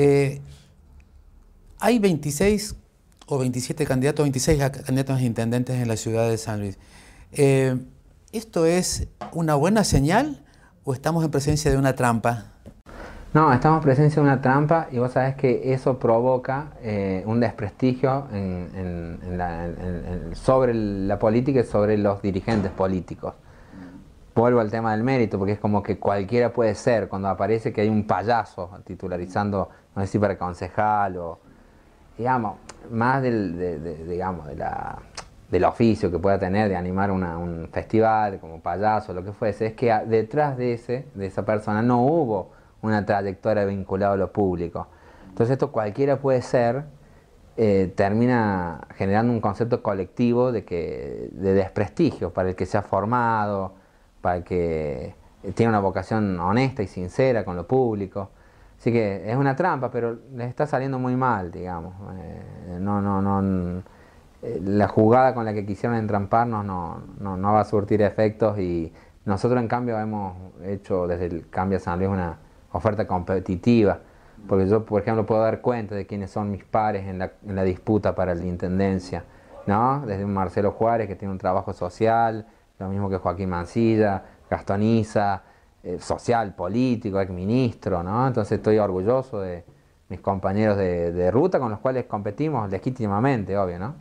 Eh, hay 26 o 27 candidatos, 26 candidatos a intendentes en la ciudad de San Luis. Eh, ¿Esto es una buena señal o estamos en presencia de una trampa? No, estamos en presencia de una trampa y vos sabés que eso provoca eh, un desprestigio sobre la política y sobre los dirigentes políticos vuelvo al tema del mérito, porque es como que cualquiera puede ser, cuando aparece que hay un payaso titularizando, no sé si para concejal o, digamos, más del, oficio que pueda tener de animar un festival como payaso, lo que fuese, es que detrás de, ese, de esa persona no hubo una trayectoria vinculada a lo público. Entonces esto cualquiera puede ser, eh, termina generando un concepto colectivo de, que, de desprestigio para el que se ha formado, para que tiene una vocación honesta y sincera con lo público. Así que es una trampa, pero les está saliendo muy mal, digamos. Eh, no, no, no. Eh, la jugada con la que quisieron entramparnos no, va a surtir efectos y nosotros en cambio hemos hecho desde el Cambia San Luis una oferta competitiva, porque yo por ejemplo puedo dar cuenta de quiénes son mis pares en la, en la disputa para la Intendencia, ¿no? Desde un Marcelo Juárez que tiene un trabajo social, lo mismo que Joaquín Mancilla, Gastoniza, eh, social, político, exministro, ¿no? Entonces estoy orgulloso de mis compañeros de, de ruta con los cuales competimos legítimamente, obvio, ¿no?